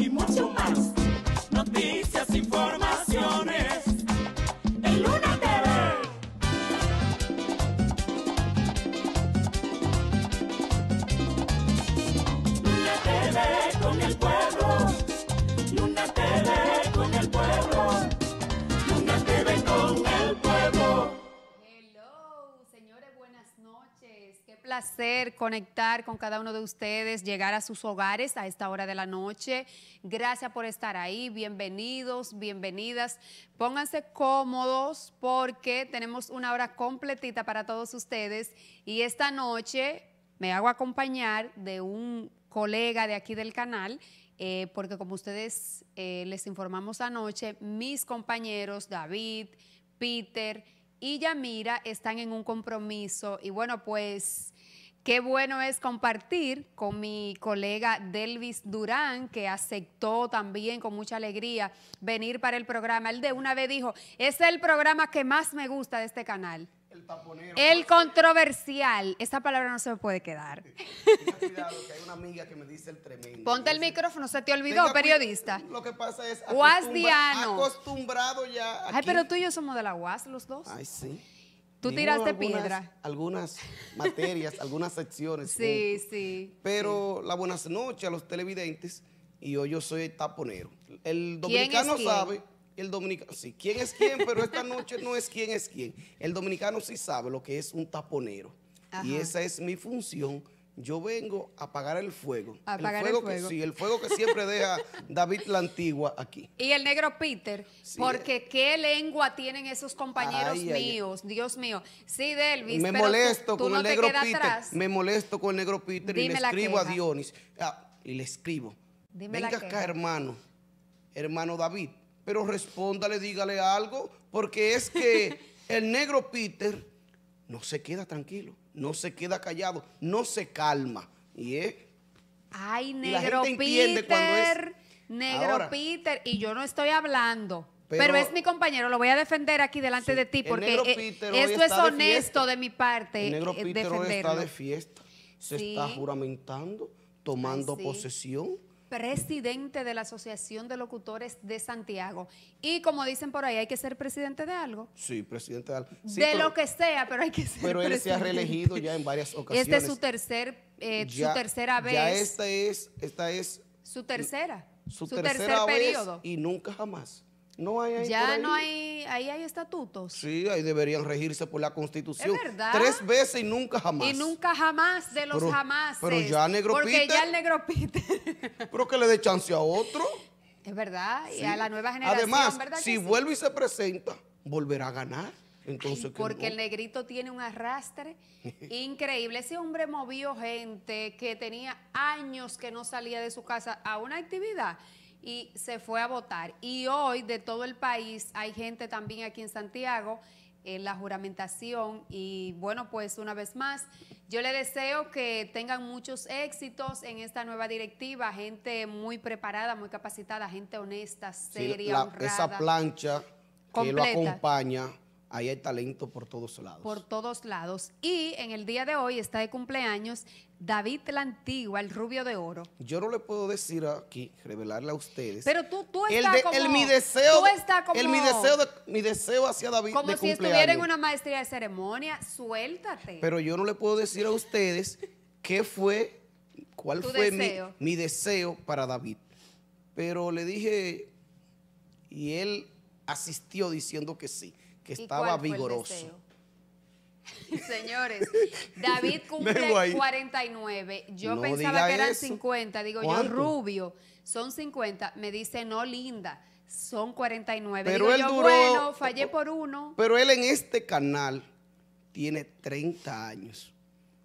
que muito mais. hacer, conectar con cada uno de ustedes, llegar a sus hogares a esta hora de la noche. Gracias por estar ahí, bienvenidos, bienvenidas. Pónganse cómodos porque tenemos una hora completita para todos ustedes y esta noche me hago acompañar de un colega de aquí del canal eh, porque como ustedes eh, les informamos anoche, mis compañeros David, Peter y Yamira están en un compromiso y bueno, pues Qué bueno es compartir con mi colega Delvis Durán, que aceptó también con mucha alegría venir para el programa. Él de una vez dijo, este es el programa que más me gusta de este canal. El taponero. El controversial. Esa palabra no se me puede quedar. cuidado, que hay una amiga que me dice el tremendo. Ponte el micrófono, se te olvidó, periodista. Lo que pasa es... Guasdiano. Acostumbrado ya... Aquí. Ay, pero tú y yo somos de la UAS, los dos. Ay, sí. Tú tiraste piedra. Algunas materias, algunas secciones. Sí, sí. Pero la buenas noches a los televidentes y hoy yo soy el taponero. El dominicano sabe. El dominicano, sí, quién es quién, pero esta noche no es quién es quién. El dominicano sí sabe lo que es un taponero. Y esa es mi función yo vengo a apagar el fuego. el fuego. Que, sí, el fuego que siempre deja David la Antigua aquí. Y el negro Peter, porque qué lengua tienen esos compañeros míos, Dios mío. Sí, Delvis, me molesto con el negro Peter. Me molesto con el negro Peter y le escribo a Dionis. Ah, y le escribo. Venga acá, hermano, hermano David, pero respóndale, dígale algo, porque es que el negro Peter no se queda tranquilo, no se queda callado, no se calma. Y eh? Ay, negro Peter. negro Peter. Y yo no estoy hablando. Pero, es mi compañero, lo voy a defender aquí delante de ti porque eh, esto es honesto de, mi parte. El negro eh, Peter está de fiesta, se está juramentando, tomando posesión presidente de la Asociación de Locutores de Santiago. Y como dicen por ahí, hay que ser presidente de algo. Sí, presidente de algo. de lo que sea, pero hay que ser Pero él se ha reelegido ya en varias ocasiones. Esta es su, tercer, eh, tercera vez. Ya esta es, esta es... Su tercera. Su, su tercer periodo. Y nunca jamás. No hay ahí Ya no hay, ahí hay estatutos. Sí, ahí deberían regirse por la Constitución. Es verdad. Tres veces y nunca jamás. Y nunca jamás de los pero, jamás. Pero ya negro Porque ya el negro Peter. pero que le dé chance a otro. Es verdad, y a la nueva generación. Además, si vuelve y se presenta, volverá a ganar. Entonces, porque el negrito tiene un arrastre increíble. Ese hombre movió gente que tenía años que no salía de su casa a una actividad y se fue a votar. Y hoy de todo el país hay gente también aquí en Santiago en la juramentación y bueno, pues una vez más, yo le deseo que tengan muchos éxitos en esta nueva directiva, gente muy preparada, muy capacitada, gente honesta, seria, honrada. Esa plancha que lo acompaña ahí hay talento por todos lados. Por todos lados. Y en el día de hoy está de cumpleaños David la Antigua, el rubio de oro. Yo no le puedo decir aquí, revelarle a ustedes. Pero tú, tú estás como... El, mi deseo, tú como... El, mi, deseo mi deseo hacia David Como si estuviera en una maestría de ceremonia, suéltate. Pero yo no le puedo decir a ustedes qué fue, cuál fue mi deseo para David. Pero le dije, y él asistió diciendo que sí estaba vigoroso. Señores, David cumple 49. Yo pensaba que eran 50. Digo yo, rubio, son 50. Me dice, no, linda, son 49. Pero yo, bueno, fallé por uno. Pero él en este canal tiene 30 años.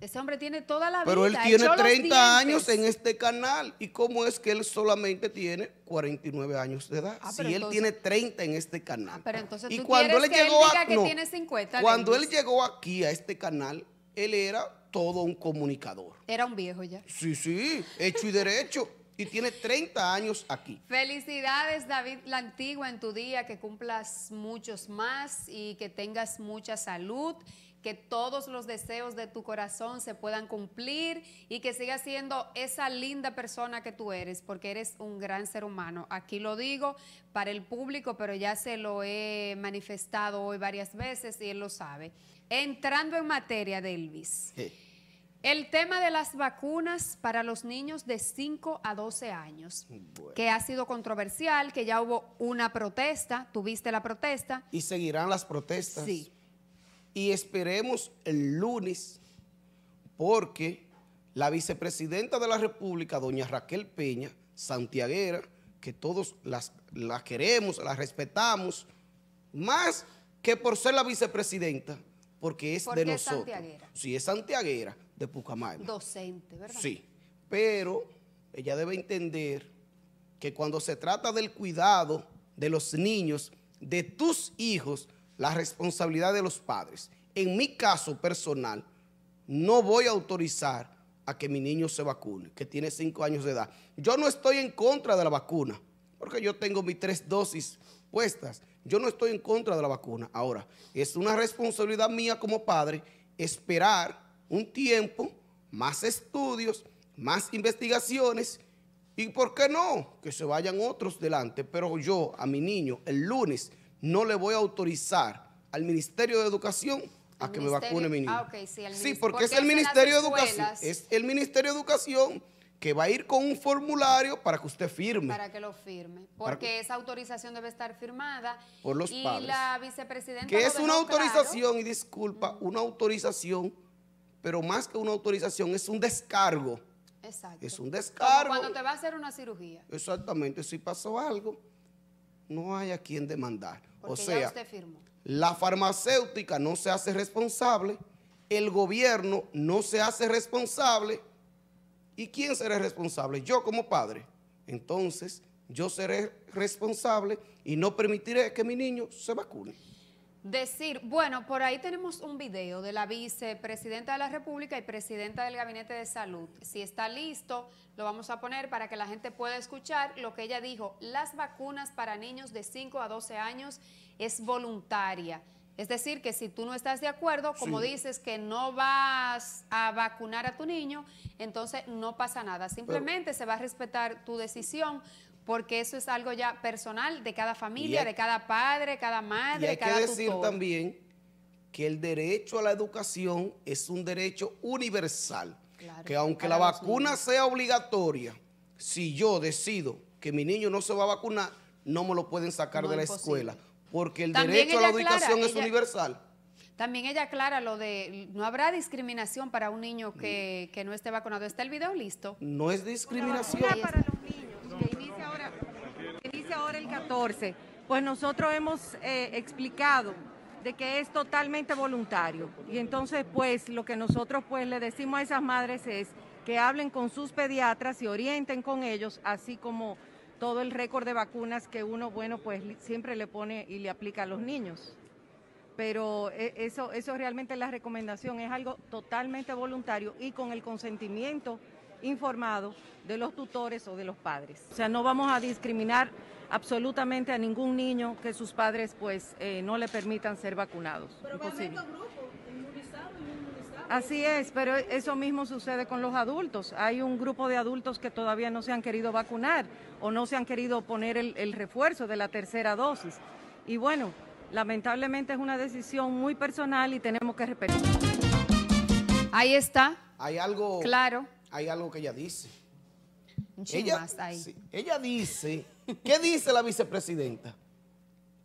Ese hombre tiene toda la vida. Pero él tiene 30 años en este canal. ¿Y cómo es que él solamente tiene 49 años de edad? Ah, si él tiene 30 en este canal. Ah, pero entonces y tú cuando él llegó que tiene 50. Cuando él llegó aquí a este canal, él era todo un comunicador. Era un viejo ya. Sí, sí, hecho y derecho. y tiene 30 años aquí. Felicidades, David La Antigua, en tu día, que cumplas muchos más y que tengas mucha salud que todos los deseos de tu corazón se puedan cumplir y que sigas siendo esa linda persona que tú eres, porque eres un gran ser humano. Aquí lo digo para el público, pero ya se lo he manifestado hoy varias veces y él lo sabe. Entrando en materia delvis El tema de las vacunas para los niños de 5 a 12 años, que ha sido controversial, que ya hubo una protesta, tuviste la protesta. Y seguirán las protestas. Sí y esperemos el lunes porque la vicepresidenta de la República, doña Raquel Peña, santiaguera, que todos las, la queremos, la respetamos, más que por ser la vicepresidenta, porque es de nosotros. Santiaguera. Sí, es santiaguera de Pucamayo. Docente, ¿verdad? Sí, pero ella debe entender que cuando se trata del cuidado de los niños, de tus hijos, la responsabilidad de los padres. En mi caso personal, no voy a autorizar a que mi niño se vacune, que tiene cinco años de edad. Yo no estoy en contra de la vacuna, porque yo tengo mis tres dosis puestas. Yo no estoy en contra de la vacuna. Ahora, es una responsabilidad mía como padre esperar un tiempo, más estudios, más investigaciones y, ¿por qué no? Que se vayan otros delante. Pero yo a mi niño el lunes no le voy a autorizar al Ministerio de Educación a que me vacune mi niño. Ah, sí, porque, es, el Ministerio de Educación. Es el Ministerio de Educación que va a ir con un formulario para que usted firme. Para que lo firme, porque esa autorización debe estar firmada. Por los padres. Y la vicepresidenta... Que es una autorización, y disculpa, una autorización, pero más que una autorización, es un descargo. Exacto. Es un descargo. cuando te va a hacer una cirugía. Exactamente, si pasó algo, no hay a quien demandar o sea, la farmacéutica no se hace responsable, el gobierno no se hace responsable. ¿Y quién será responsable? Yo como padre. Entonces, yo seré responsable y no permitiré que mi niño se vacune decir, bueno, por ahí tenemos un video de la vicepresidenta de la República y presidenta del Gabinete de Salud. Si está listo, lo vamos a poner para que la gente pueda escuchar lo que ella dijo. Las vacunas para niños de 5 a 12 años es voluntaria. Es decir, que si tú no estás de acuerdo, como dices que no vas a vacunar a tu niño, entonces no pasa nada. Simplemente se va a respetar tu decisión, porque eso es algo ya personal de cada familia, de cada padre, cada madre, y hay que decir también que el derecho a la educación es un derecho universal, que aunque la vacuna sea obligatoria, si yo decido que mi niño no se va a vacunar, no me lo pueden sacar de la escuela, porque el derecho a la educación es universal. También ella aclara lo de no habrá discriminación para un niño que, no esté vacunado. ¿Está el video listo? No es discriminación pues nosotros hemos eh, explicado de que es totalmente voluntario. Y entonces, pues, lo que nosotros pues le decimos a esas madres es que hablen con sus pediatras y orienten con ellos, así como todo el récord de vacunas que uno, bueno, pues siempre le pone y le aplica a los niños. Pero e, eso, eso realmente la recomendación, es algo totalmente voluntario y con el consentimiento informado de los tutores o de los padres. O sea, no vamos a discriminar absolutamente a ningún niño que sus padres pues eh, no le permitan ser vacunados. Pero Imposible. Así es, pero eso mismo sucede con los adultos. Hay un grupo de adultos que todavía no se han querido vacunar o no se han querido poner el, refuerzo de la tercera dosis. Y bueno, lamentablemente es una decisión muy personal y tenemos que respetar. Ahí está. Hay algo. Claro. Hay algo que ella dice. Ella, ella dice, ¿qué dice la vicepresidenta?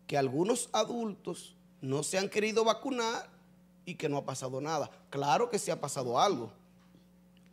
Que algunos adultos no se han querido vacunar y que no ha pasado nada. Claro que sí ha pasado algo.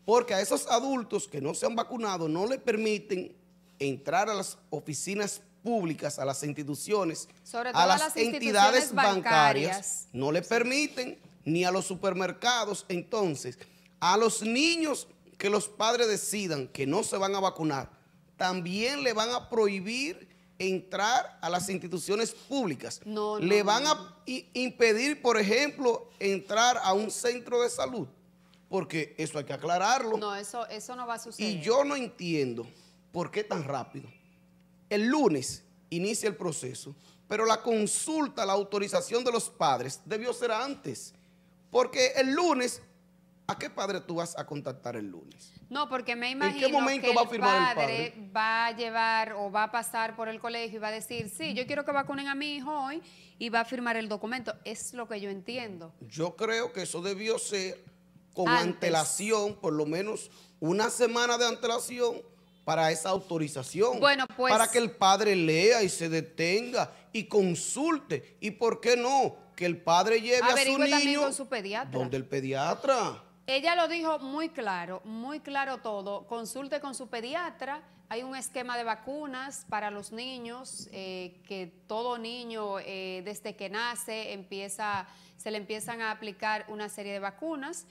Porque a esos adultos que no se han vacunado no le permiten entrar a las oficinas públicas, a las instituciones, a las, entidades bancarias. No le permiten ni a los supermercados. Entonces, a los niños que los padres decidan que no se van a vacunar, también le van a prohibir entrar a las instituciones públicas. No, le van a impedir, por ejemplo, entrar a un centro de salud, porque eso hay que aclararlo. No, eso, eso no va a suceder. Y yo no entiendo por qué tan rápido. El lunes inicia el proceso, pero la consulta, la autorización de los padres debió ser antes, porque el lunes ¿A qué padre tú vas a contactar el lunes? No, porque me imagino que va a el padre va a llevar o va a pasar por el colegio y va a decir, sí, yo quiero que vacunen a mi hijo hoy y va a firmar el documento. Es lo que yo entiendo. Yo creo que eso debió ser con antelación, por lo menos una semana de antelación para esa autorización. Bueno, pues... Para que el padre lea y se detenga y consulte. ¿Y por qué no? Que el padre lleve a su niño... Donde el pediatra. Ella lo dijo muy claro, muy claro todo. Consulte con su pediatra. Hay un esquema de vacunas para los niños, eh, que todo niño eh, desde que nace empieza, se le empiezan a aplicar una serie de vacunas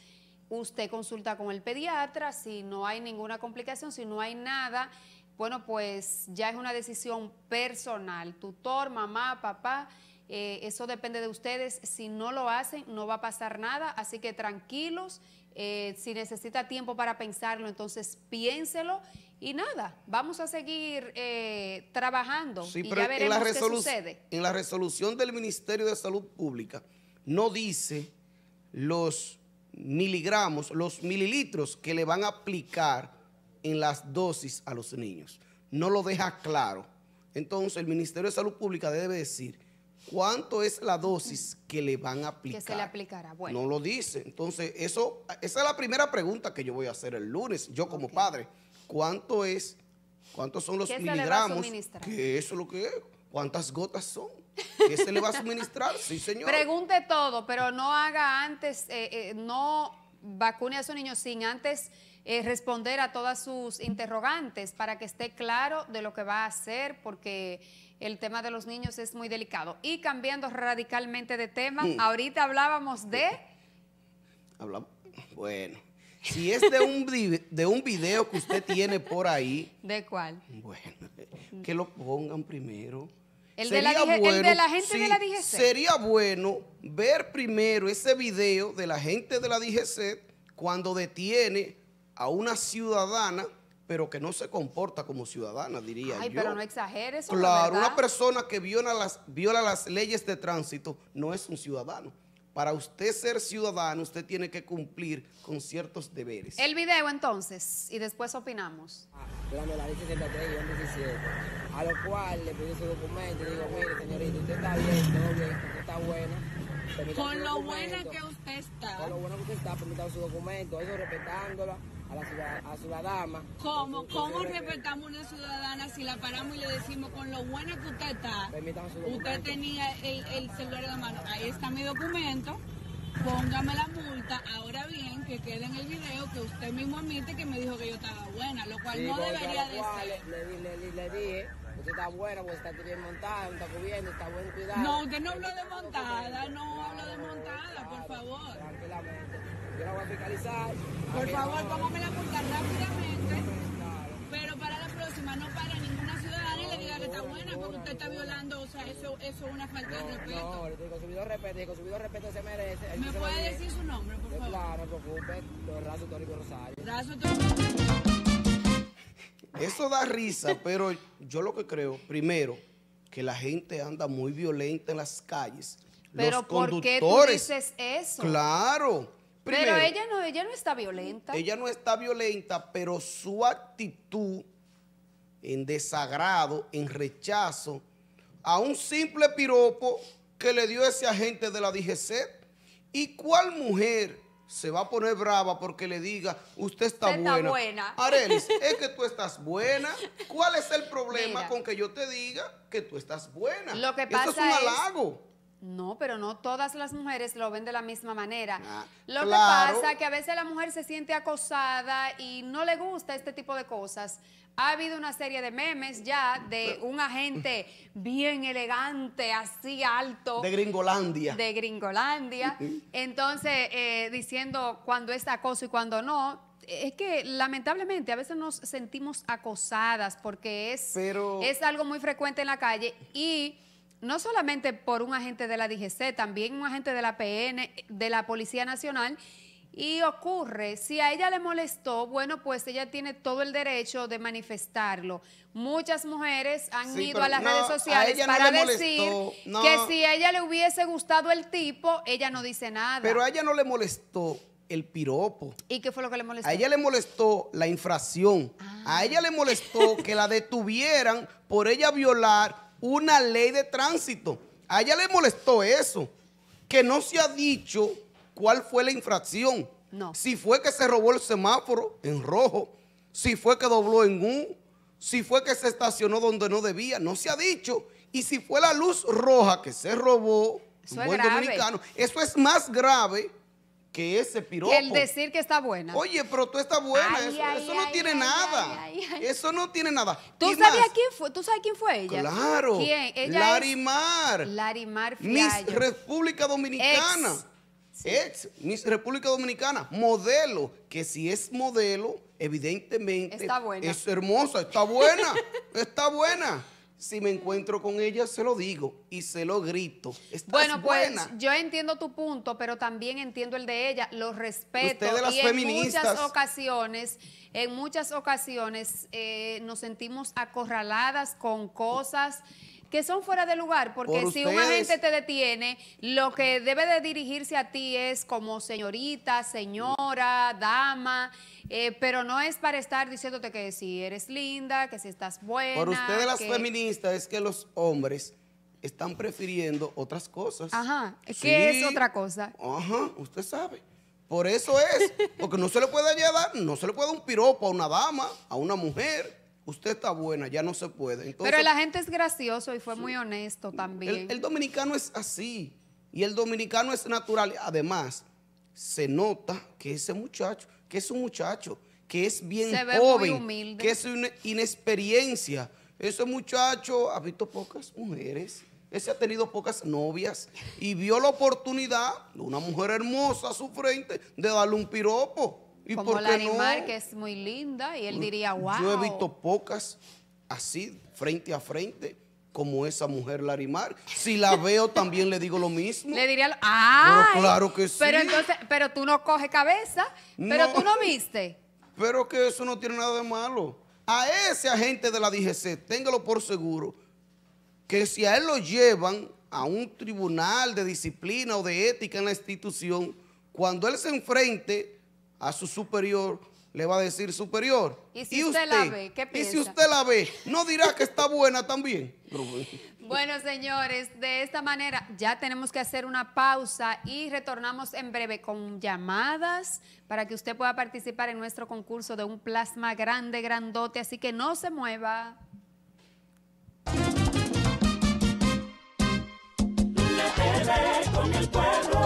usted consulta con el pediatra, si no hay ninguna complicación, si no hay nada, bueno, pues ya es una decisión personal, tutor, mamá, papá, eh, eso depende de ustedes, si no lo hacen no va a pasar nada, así que tranquilos eh, si necesita tiempo para pensarlo, entonces piénselo y nada, vamos a seguir eh, trabajando y ya veremos qué sucede. En la resolución del Ministerio de Salud Pública no dice los miligramos, los mililitros que le van a aplicar en las dosis a los niños. No lo deja claro. Entonces el Ministerio de Salud Pública debe decir ¿Cuánto es la dosis que le van a aplicar? Que se le aplicará, bueno. No lo dice. Entonces, eso, esa es la primera pregunta que yo voy a hacer el lunes, yo como padre. ¿Cuánto es, cuántos son los miligramos? Que eso es lo que es. ¿Cuántas gotas son? ¿Qué se le va a suministrar? Sí, señor. Pregunte todo, pero no haga antes, eh, eh, no vacune a su niño sin antes eh, responder a todas sus interrogantes para que esté claro de lo que va a hacer, porque el tema de los niños es muy delicado. Y cambiando radicalmente de tema, mm. ahorita hablábamos de... bueno, si es de un, de un video que usted tiene por ahí... ¿De cuál? Bueno, que lo pongan primero. El, de la, gente de la DGC. Sería bueno ver primero ese video de la gente de la DGC cuando detiene a una ciudadana pero que no se comporta como ciudadana, diría yo. Ay, pero no exageres. Claro, una persona que viola las, leyes de tránsito no es un ciudadano. Para usted ser ciudadano, usted tiene que cumplir con ciertos deberes. El video entonces, y después opinamos. Durante la ley 63 y a lo cual le pedí su documento y le digo, mire señorita, usted está bien, todo bien, usted está buena. Con lo buena que usted está. Con lo buena que usted está, permítame su documento, eso respetándola a la, ciudad, a ciudadana. ¿Cómo? ¿Cómo respetamos una ciudadana si la paramos y le decimos con lo buena que usted está? Usted tenía el, el celular en la mano. Ahí está mi documento. Póngame la multa, ahora bien, que quede en el video que usted mismo admite que me dijo que yo estaba buena, lo cual no debería decir. Le, le, le, le dije, eh, usted está buena, porque está bien montada, está cubriendo, está buen cuidado. No, usted no habló de montada, no hablo de montada, por favor. Tranquilamente. Por favor, póngame la multa rápidamente. Pero para la próxima, no para ninguna ciudadana y le diga que está buena porque usted está violando. O sea, eso, eso es una falta de respeto. No, el consumidor respeto, el consumidor respeto se merece. ¿Me puede decir su nombre, por favor? Claro, no preocupe. Razo Tórico Rosario. Razo Eso da risa, pero yo lo que creo, primero, que la gente anda muy violenta en las calles. Pero ¿por qué tú dices eso? Claro, pero ella no, ella no está violenta. Ella no está violenta, pero su actitud en desagrado, en rechazo, a un simple piropo que le dio ese agente de la DGC. ¿Y cuál mujer se va a poner brava porque le diga, usted está, buena? Arelis, es que tú estás buena. ¿Cuál es el problema con que yo te diga que tú estás buena? que pasa Eso es un halago. No, pero no todas las mujeres lo ven de la misma manera. Ah, lo que pasa es que a veces la mujer se siente acosada y no le gusta este tipo de cosas. Ha habido una serie de memes ya de un agente bien elegante, así alto. De Gringolandia. De Gringolandia. Entonces, eh, diciendo cuando es acoso y cuando no, es que lamentablemente a veces nos sentimos acosadas porque es, es algo muy frecuente en la calle y no solamente por un agente de la DGC, también un agente de la PN, de la Policía Nacional. Y ocurre, si a ella le molestó, bueno, pues ella tiene todo el derecho de manifestarlo. Muchas mujeres han ido a las redes sociales para decir que si a ella le hubiese gustado el tipo, ella no dice nada. Pero a ella no le molestó el piropo. ¿Y qué fue lo que le molestó? A ella le molestó la infracción. A ah. ella le molestó que la detuvieran por ella violar una ley de tránsito. A ella le molestó eso, que no se ha dicho cuál fue la infracción. No. Si fue que se robó el semáforo en rojo, si fue que dobló en un, si fue que se estacionó donde no debía, no se ha dicho. Y si fue la luz roja que se robó, eso es dominicano, eso es más grave que ese piropo. El decir que está buena. Oye, pero tú estás buena. eso, no tiene nada. Eso no tiene nada. ¿Tú sabías quién fue? ¿Tú sabes quién fue ella? Claro. ¿Quién? Larimar. Larimar Fiallo. Miss República Dominicana. Ex Miss República Dominicana. Modelo. Que si es modelo, evidentemente. Está buena. Es hermosa. Está buena. está buena si me encuentro con ella, se lo digo y se lo grito. Estás bueno, pues yo entiendo tu punto, pero también entiendo el de ella. Lo respeto. de y En muchas ocasiones, en muchas ocasiones eh, nos sentimos acorraladas con cosas que son fuera de lugar, porque si una un te detiene, lo que debe de dirigirse a ti es como señorita, señora, dama, eh, pero no es para estar diciéndote que si eres linda, que si estás buena. Por ustedes las feministas es que los hombres están prefiriendo otras cosas. Ajá, ¿qué es otra cosa? Ajá, usted sabe. Por eso es, porque no se le puede llevar, no se le puede un piropo a una dama, a una mujer usted está buena, ya no se puede. Pero la gente es gracioso y fue muy honesto también. El, dominicano es así y el dominicano es natural. Además, se nota que ese muchacho, que es un muchacho, que es bien se joven, ve muy humilde. que es una inexperiencia. Ese muchacho ha visto pocas mujeres, ese ha tenido pocas novias y vio la oportunidad de una mujer hermosa a su frente de darle un piropo. ¿Y como la que es muy linda y él mm, diría, wow. Yo he visto pocas así, frente a frente, como esa mujer Larimar. Si la veo, también le digo lo mismo. Le diría, ah, claro que sí. Pero entonces, pero tú no coge cabeza, pero tú no viste. Pero que eso no tiene nada de malo. A ese agente de la DGC, téngalo por seguro, que si a él lo llevan a un tribunal de disciplina o de ética en la institución, cuando él se enfrente a su superior, le va a decir superior. Y si usted, la ve, Y si usted la ve, no dirá que está buena también. bueno, señores, de esta manera ya tenemos que hacer una pausa y retornamos en breve con llamadas para que usted pueda participar en nuestro concurso de un plasma grande, grandote, así que no se mueva. con